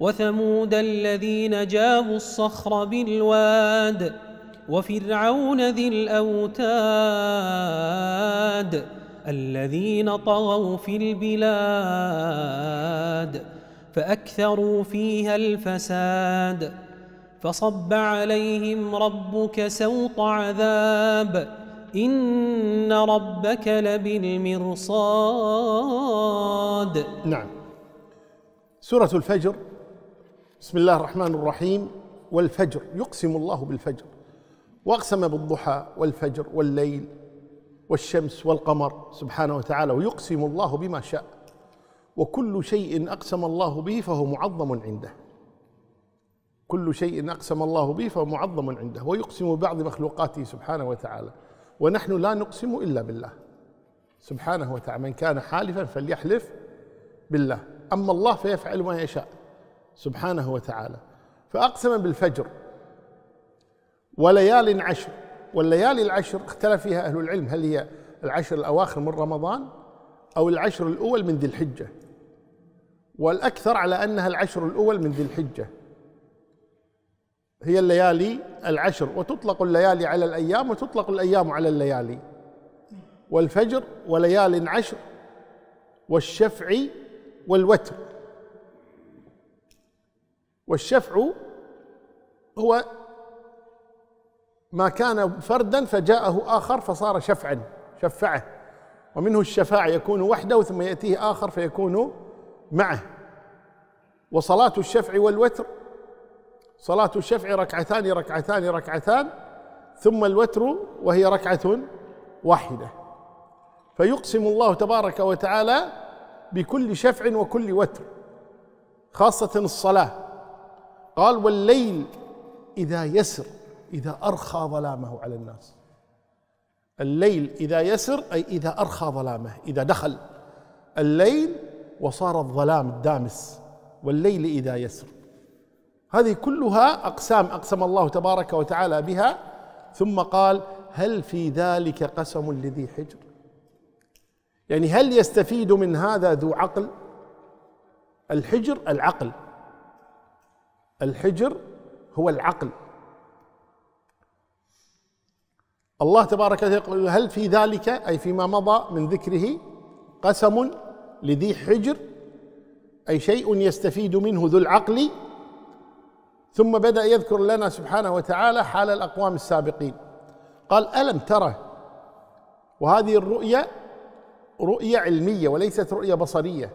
وثمود الذين جابوا الصخر بالواد وفرعون ذي الأوتاد الذين طغوا في البلاد فأكثروا فيها الفساد فصب عليهم ربك سوط عذاب إن ربك لبالمرصاد نعم سورة الفجر بسم الله الرحمن الرحيم والفجر يقسم الله بالفجر واقسم بالضحى والفجر والليل والشمس والقمر سبحانه وتعالى ويقسم الله بما شاء وكل شيء اقسم الله به فهو معظم عنده كل شيء اقسم الله به فهو معظم عنده ويقسم ببعض مخلوقاته سبحانه وتعالى ونحن لا نقسم الا بالله سبحانه وتعالى من كان حالفا فليحلف بالله اما الله فيفعل ما يشاء سبحانه وتعالى فأقسم بالفجر وليال عشر والليالي العشر اختلف فيها أهل العلم هل هي العشر الأواخر من رمضان أو العشر الأول من ذي الحجة والأكثر على أنها العشر الأول من ذي الحجة هي الليالي العشر وتطلق الليالي على الأيام وتطلق الأيام على الليالي والفجر وليال عشر والشفع والوتر والشفع هو ما كان فردا فجاءه آخر فصار شفعا شفعه ومنه الشفاعة يكون وحده ثم يأتيه آخر فيكون معه وصلاة الشفع والوتر صلاة الشفع ركعتان ركعتان ركعتان ثم الوتر وهي ركعة واحدة فيقسم الله تبارك وتعالى بكل شفع وكل وتر خاصة الصلاة قال والليل إذا يسر إذا أرخى ظلامه على الناس الليل إذا يسر أي إذا أرخى ظلامه إذا دخل الليل وصار الظلام الدامس والليل إذا يسر هذه كلها أقسام أقسم الله تبارك وتعالى بها ثم قال هل في ذلك قسم لذي حجر يعني هل يستفيد من هذا ذو عقل الحجر العقل الحجر هو العقل الله تبارك وتعالى يقول هل في ذلك أي فيما مضى من ذكره قسم لذي حجر أي شيء يستفيد منه ذو العقل ثم بدأ يذكر لنا سبحانه وتعالى حال الأقوام السابقين قال ألم ترى وهذه الرؤية رؤية علمية وليست رؤية بصرية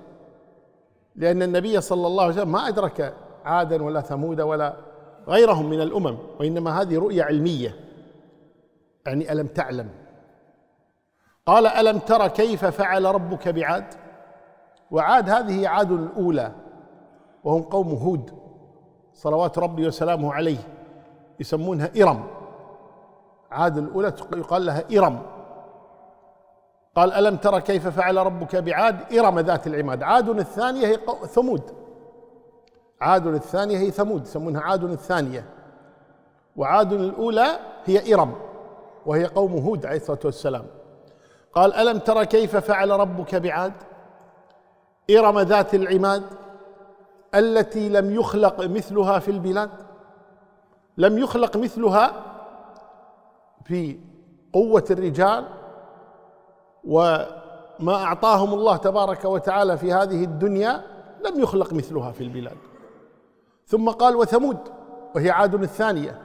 لأن النبي صلى الله عليه وسلم ما أدرك عادا ولا ثمود ولا غيرهم من الأمم وإنما هذه رؤية علمية يعني ألم تعلم قال ألم ترى كيف فعل ربك بعاد وعاد هذه عاد الأولى وهم قوم هود صلوات ربي وسلامه عليه يسمونها إرم عاد الأولى يقال لها إرم قال ألم ترى كيف فعل ربك بعاد إرم ذات العماد عاد الثانية هي ثمود عاد الثانية هي ثمود يسمونها عاد الثانية وعاد الأولى هي إرم وهي قوم هود عليه الصلاة والسلام قال ألم ترى كيف فعل ربك بعاد إرم ذات العماد التي لم يخلق مثلها في البلاد لم يخلق مثلها في قوة الرجال وما أعطاهم الله تبارك وتعالى في هذه الدنيا لم يخلق مثلها في البلاد ثم قال وثمود وهي عاد الثانية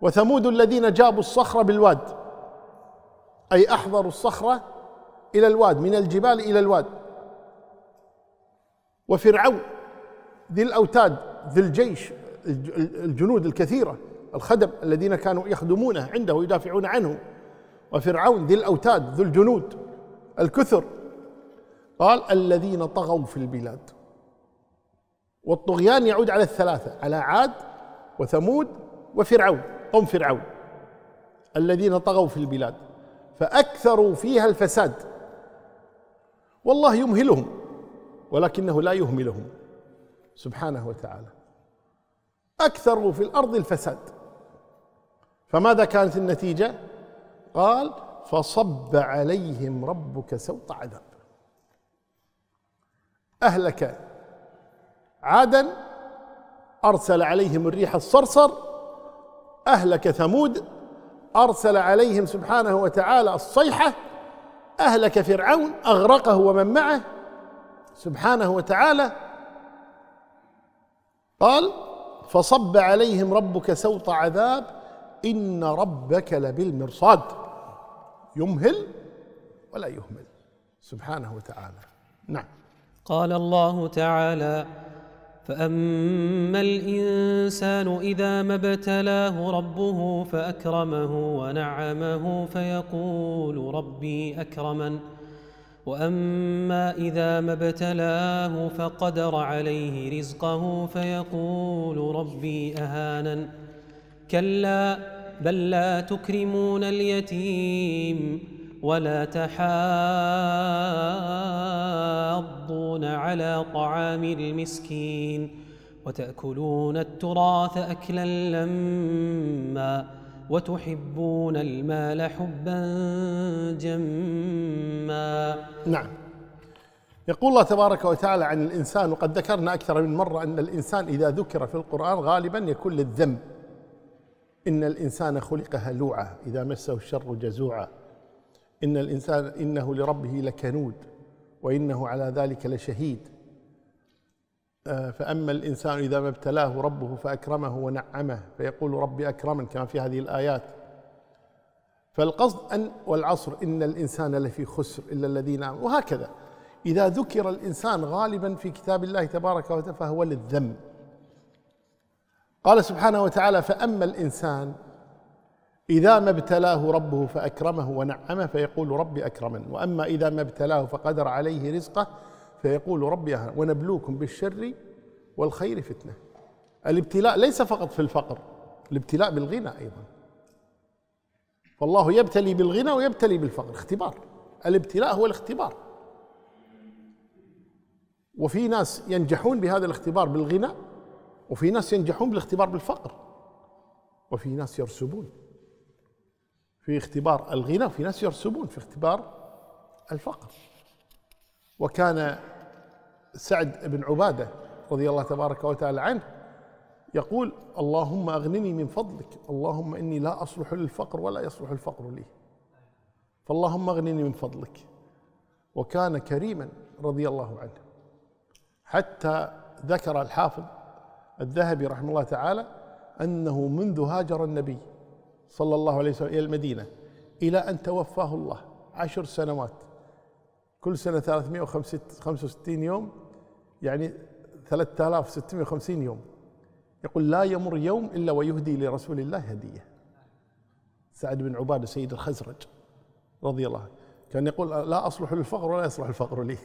وثمود الذين جابوا الصخرة بالواد أي أحضروا الصخرة إلى الواد من الجبال إلى الواد وفرعون ذي الأوتاد ذي الجيش الجنود الكثيرة الخدم الذين كانوا يخدمونه عنده يدافعون عنه وفرعون ذي الأوتاد ذو الجنود الكثر قال الذين طغوا في البلاد والطغيان يعود على الثلاثة على عاد وثمود وفرعون قوم فرعون الذين طغوا في البلاد فأكثروا فيها الفساد والله يمهلهم ولكنه لا يهملهم سبحانه وتعالى أكثروا في الأرض الفساد فماذا كانت النتيجة؟ قال فصب عليهم ربك سوط عذاب أهلك عادا أرسل عليهم الريح الصرصر أهلك ثمود أرسل عليهم سبحانه وتعالى الصيحة أهلك فرعون أغرقه ومن معه سبحانه وتعالى قال فصب عليهم ربك سوط عذاب إن ربك لبالمرصاد يمهل ولا يهمل سبحانه وتعالى نعم قال الله تعالى فأما الإنسان إذا ما ابتلاه ربه فأكرمه ونعمه فيقول ربي أكرمن وأما إذا ما ابتلاه فقدر عليه رزقه فيقول ربي أهانن كلا بل لا تكرمون اليتيم ولا تحاضون على طعام المسكين وتأكلون التراث أكلا لما وتحبون المال حبا جما نعم يقول الله تبارك وتعالى عن الإنسان وقد ذكرنا أكثر من مرة أن الإنسان إذا ذكر في القرآن غالبا يكون للذنب إن الإنسان خلق هلوعا إذا مسه الشر جزوعا إن الإنسان إنه لربه لكنود وإنه على ذلك لشهيد آه، فأما الإنسان إذا ما ابتلاه ربه فأكرمه ونعمه فيقول ربي أكرمن كما في هذه الآيات فالقصد أن والعصر إن الإنسان لفي خسر إلا الذين آمنوا وهكذا إذا ذكر الإنسان غالبا في كتاب الله تبارك وتعالى فهو للذم قال سبحانه وتعالى فأما الإنسان إذا ما ابتلاه ربه فأكرمه ونعمه فيقول ربي أكرمن وأما إذا ما ابتلاه فقدر عليه رزقه فيقول ربي أهن ونبلوكم بالشر والخير فتنة الابتلاء ليس فقط في الفقر الابتلاء بالغنى أيضا فالله يبتلي بالغنى ويبتلي بالفقر اختبار الابتلاء هو الاختبار وفي ناس ينجحون بهذا الاختبار بالغنى وفي ناس ينجحون بالاختبار بالفقر وفي ناس يرسبون في اختبار الغنى في ناس يرسبون في اختبار الفقر وكان سعد بن عبادة رضي الله تبارك وتعالى عنه يقول اللهم أغنني من فضلك اللهم إني لا أصلح للفقر ولا يصلح الفقر لي فاللهم أغنني من فضلك وكان كريما رضي الله عنه حتى ذكر الحافظ الذهبي رحمه الله تعالى أنه منذ هاجر النبي صلى الله عليه وسلم إلى المدينة إلى أن توفاه الله عشر سنوات كل سنة 365 يوم يعني 3650 يوم يقول لا يمر يوم إلا ويهدي لرسول الله هدية سعد بن عبادة سيد الخزرج رضي الله كان يقول لا أصلح للفقر ولا يصلح الفقر لي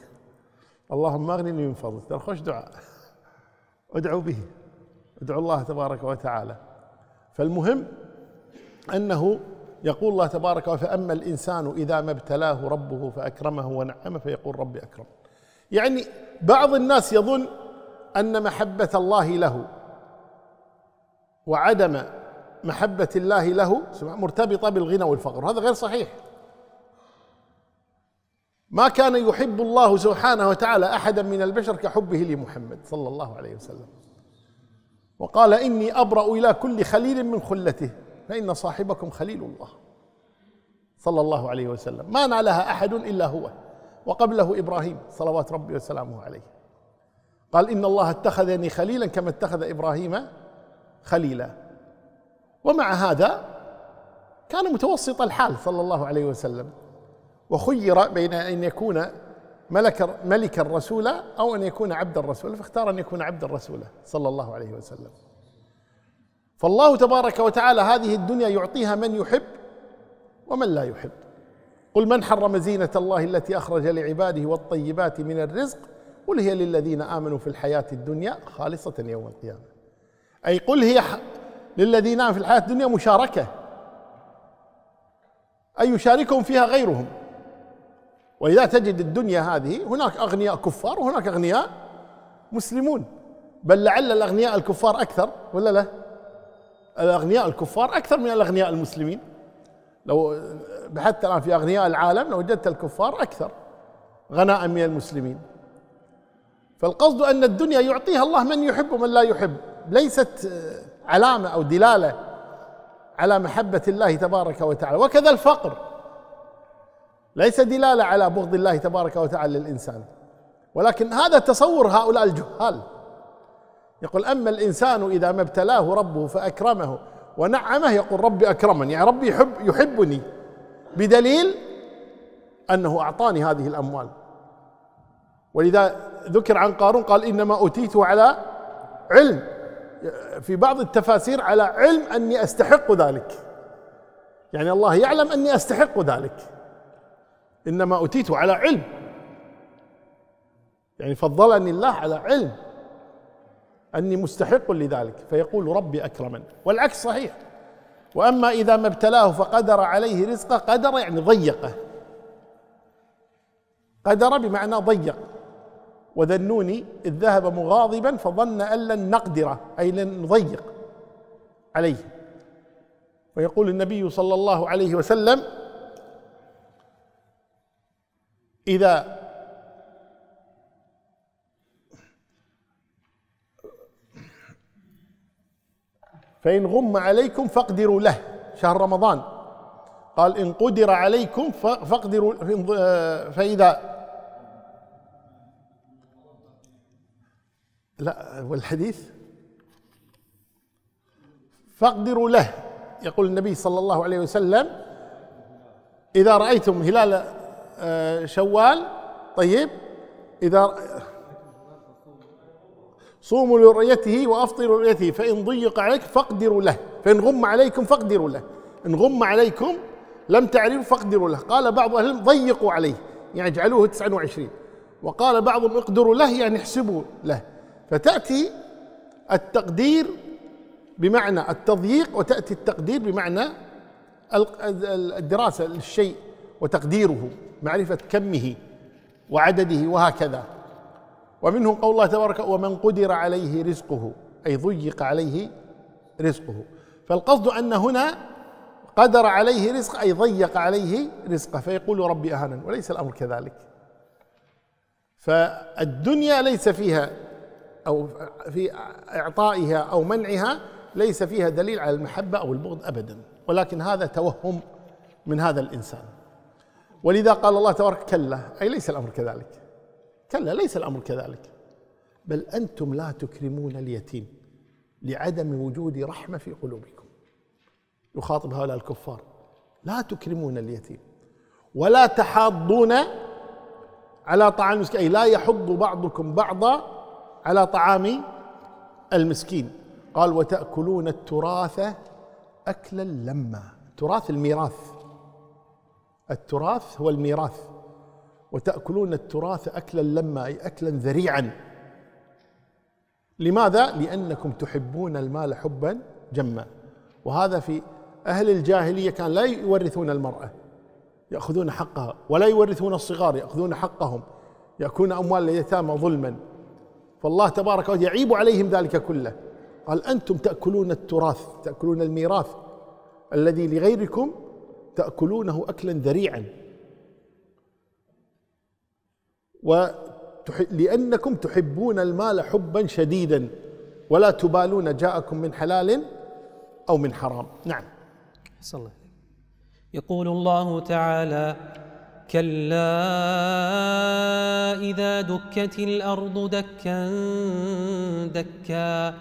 اللهم أغنني من فضلك ترى خوش دعاء ادعوا به ادعوا الله تبارك وتعالى فالمهم أنه يقول الله تبارك وتعالى فأما الإنسان إذا ما ابتلاه ربه فأكرمه ونعمه فيقول ربي أكرم يعني بعض الناس يظن أن محبة الله له وعدم محبة الله له مرتبطة بالغنى والفقر هذا غير صحيح ما كان يحب الله سبحانه وتعالى أحدا من البشر كحبه لمحمد صلى الله عليه وسلم وقال إني أبرأ إلى كل خليل من خلته فإن صاحبكم خليل الله صلى الله عليه وسلم ما نالها أحد إلا هو وقبله إبراهيم صلوات ربي وسلامه عليه قال إن الله اتخذني خليلا كما اتخذ إبراهيم خليلا ومع هذا كان متوسط الحال صلى الله عليه وسلم وخير بين أن يكون ملك ملكا رسولا أو أن يكون عبدا رسولا فاختار أن يكون عبدا رسولا صلى الله عليه وسلم فالله تبارك وتعالى هذه الدنيا يعطيها من يحب ومن لا يحب قل من حرم زينة الله التي أخرج لعباده والطيبات من الرزق قل هي للذين آمنوا في الحياة الدنيا خالصة يوم القيامة أي قل هي للذين آمنوا في الحياة الدنيا مشاركة أي يشاركهم فيها غيرهم وإذا تجد الدنيا هذه هناك أغنياء كفار وهناك أغنياء مسلمون بل لعل الأغنياء الكفار أكثر ولا لا؟ الاغنياء الكفار اكثر من الاغنياء المسلمين لو بحثت الان في اغنياء العالم لوجدت لو الكفار اكثر غناء من المسلمين فالقصد ان الدنيا يعطيها الله من يحب ومن لا يحب ليست علامه او دلاله على محبه الله تبارك وتعالى وكذا الفقر ليس دلاله على بغض الله تبارك وتعالى للانسان ولكن هذا تصور هؤلاء الجهال يقول أما الإنسان إذا ما ابتلاه ربه فأكرمه ونعمه يقول ربي أكرمني يعني ربي يحب يحبني بدليل أنه أعطاني هذه الأموال ولذا ذكر عن قارون قال إنما أتيت على علم في بعض التفاسير على علم أني أستحق ذلك يعني الله يعلم أني أستحق ذلك إنما أتيت على علم يعني فضلني الله على علم أني مستحق لذلك فيقول ربي أكرمن والعكس صحيح وأما إذا ما ابتلاه فقدر عليه رزقه قدر يعني ضيقه قدر بمعنى ضيق وذنوني إذ ذهب مغاضبا فظن أن لن نقدر أي لن نضيق عليه ويقول النبي صلى الله عليه وسلم إذا فإن غم عليكم فاقدروا له شهر رمضان قال إن قدر عليكم فاقدروا آه، فإذا لا والحديث فاقدروا له يقول النبي صلى الله عليه وسلم إذا رأيتم هلال آه، شوال طيب إذا صوموا لرؤيته وافطروا لرؤيته فان ضيق عليك فاقدروا له فان غم عليكم فاقدروا له ان غم عليكم لم تعرفوا فاقدروا له قال بعض اهل ضيقوا عليه يعني اجعلوه 29 وقال بعضهم اقدروا له يعني احسبوا له فتاتي التقدير بمعنى التضييق وتاتي التقدير بمعنى الدراسه للشيء وتقديره معرفه كمه وعدده وهكذا ومنه قول الله تبارك ومن قدر عليه رزقه أي ضيق عليه رزقه فالقصد أن هنا قدر عليه رزق أي ضيق عليه رزقه فيقول ربي أهانا وليس الأمر كذلك فالدنيا ليس فيها أو في إعطائها أو منعها ليس فيها دليل على المحبة أو البغض أبدا ولكن هذا توهم من هذا الإنسان ولذا قال الله تبارك كلا أي ليس الأمر كذلك كلا ليس الأمر كذلك بل أنتم لا تكرمون اليتيم لعدم وجود رحمة في قلوبكم يخاطب هؤلاء الكفار لا تكرمون اليتيم ولا تحاضون على طعام المسكين أي لا يحض بعضكم بعضا على طعام المسكين قال وتأكلون التراث أكلا لما تراث الميراث التراث هو الميراث وتأكلون التراث أكلا لما أي أكلا ذريعا لماذا؟ لأنكم تحبون المال حبا جما وهذا في أهل الجاهلية كان لا يورثون المرأة يأخذون حقها ولا يورثون الصغار يأخذون حقهم يأكلون أموال اليتامى ظلما فالله تبارك وتعالى يعيب عليهم ذلك كله قال أنتم تأكلون التراث تأكلون الميراث الذي لغيركم تأكلونه أكلا ذريعا لأنكم تحبون المال حبا شديدا ولا تبالون جاءكم من حلال أو من حرام نعم صلى الله يقول الله تعالى كلا إذا دكت الأرض دكا دكا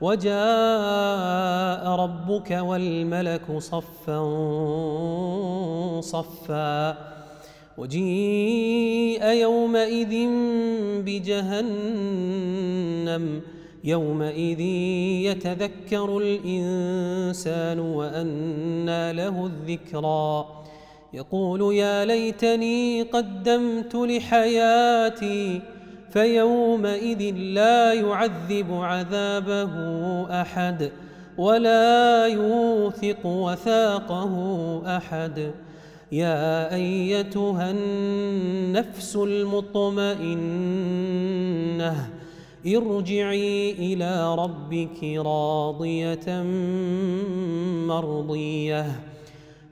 وجاء ربك والملك صفا صفا وجيء يومئذ بجهنم يومئذ يتذكر الإنسان وأنى له الذكرى يقول يا ليتني قدمت لحياتي فيومئذ لا يعذب عذابه أحد ولا يوثق وثاقه أحد يا ايتها النفس المطمئنه ارجعي الى ربك راضيه مرضيه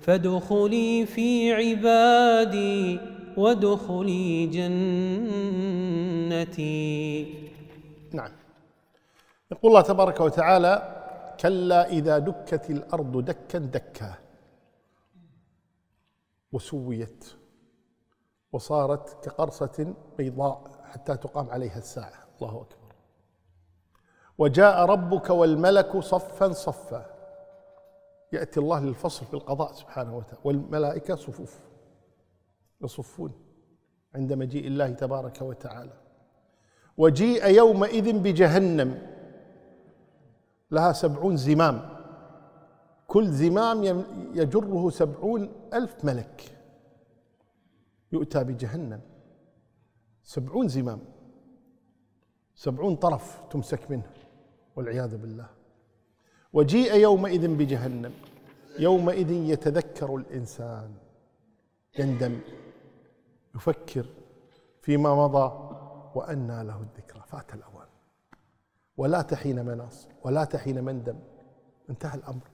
فادخلي في عبادي وادخلي جنتي نعم يقول الله تبارك وتعالى كلا اذا دكت الارض دكا دكا وسويت وصارت كقرصة بيضاء حتى تقام عليها الساعة الله أكبر وجاء ربك والملك صفا صفا يأتي الله للفصل في القضاء سبحانه وتعالى والملائكة صفوف يصفون عند مجيء الله تبارك وتعالى وجيء يومئذ بجهنم لها سبعون زمام كل زمام يجره سبعون ألف ملك يؤتى بجهنم سبعون زمام سبعون طرف تمسك منه والعياذ بالله وجيء يومئذ بجهنم يومئذ يتذكر الإنسان يندم يفكر فيما مضى وأنى له الذكرى فات الأوان ولا تحين مناص ولا تحين مندم انتهى الأمر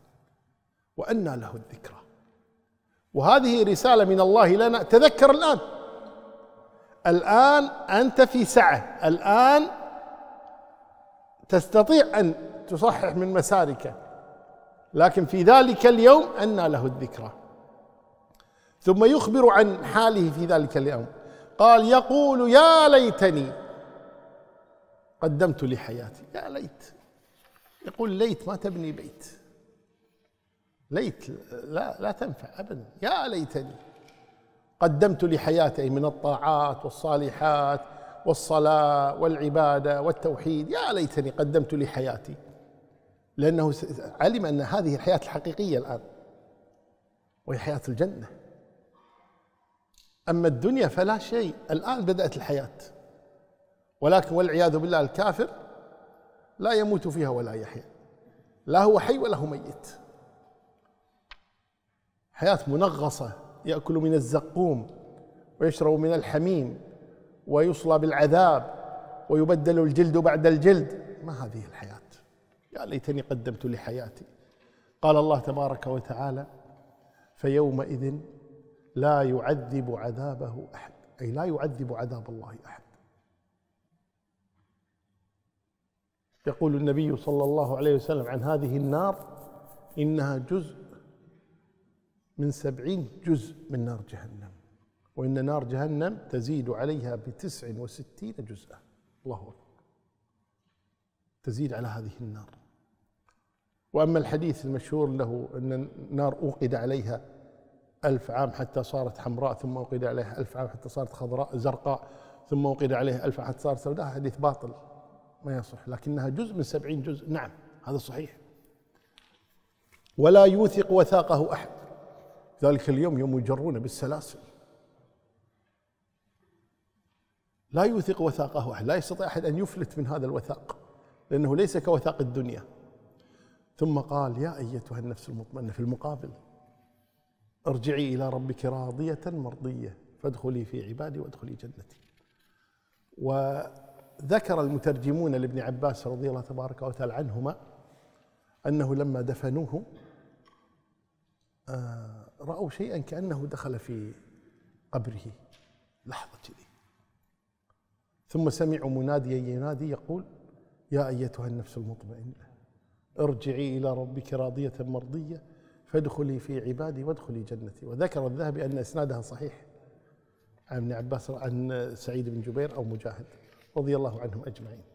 وأنى له الذكرى وهذه رسالة من الله لنا تذكر الآن الآن أنت في سعة الآن تستطيع أن تصحح من مسارك لكن في ذلك اليوم أنى له الذكرى ثم يخبر عن حاله في ذلك اليوم قال يقول يا ليتني قدمت لحياتي يا ليت يقول ليت ما تبني بيت ليت لا لا تنفع ابدا يا ليتني قدمت لحياتي من الطاعات والصالحات والصلاه والعباده والتوحيد يا ليتني قدمت لحياتي لانه علم ان هذه الحياه الحقيقيه الان وهي حياه الجنه اما الدنيا فلا شيء الان بدات الحياه ولكن والعياذ بالله الكافر لا يموت فيها ولا يحيا لا هو حي ولا هو ميت حياة منغصة يأكل من الزقوم ويشرب من الحميم ويصلى بالعذاب ويبدل الجلد بعد الجلد ما هذه الحياة يا ليتني قدمت لحياتي قال الله تبارك وتعالى فيومئذ لا يعذب عذابه أحد أي لا يعذب عذاب الله أحد يقول النبي صلى الله عليه وسلم عن هذه النار إنها جزء من سبعين جزء من نار جهنم وإن نار جهنم تزيد عليها بتسع وستين جزءا الله أكبر تزيد على هذه النار وأما الحديث المشهور له أن النار أوقد عليها ألف عام حتى صارت حمراء ثم أوقد عليها ألف عام حتى صارت خضراء زرقاء ثم أوقد عليها ألف عام حتى صارت سوداء حديث باطل ما يصح لكنها جزء من سبعين جزء نعم هذا صحيح ولا يوثق وثاقه أحد ذلك اليوم يوم يجرون بالسلاسل لا يوثق وثاقه أحد لا يستطيع أحد أن يفلت من هذا الوثاق لأنه ليس كوثاق الدنيا ثم قال يا أيتها النفس المطمئنة في المقابل ارجعي إلى ربك راضية مرضية فادخلي في عبادي وادخلي جنتي وذكر المترجمون لابن عباس رضي الله تبارك وتعالى عنهما أنه لما دفنوه آه رأوا شيئا كأنه دخل في قبره لحظة لي ثم سمعوا مناديا ينادي يقول يا أيتها النفس المطمئنة ارجعي إلى ربك راضية مرضية فادخلي في عبادي وادخلي جنتي وذكر الذهبي أن إسنادها صحيح عن ابن عباس عن سعيد بن جبير أو مجاهد رضي الله عنهم أجمعين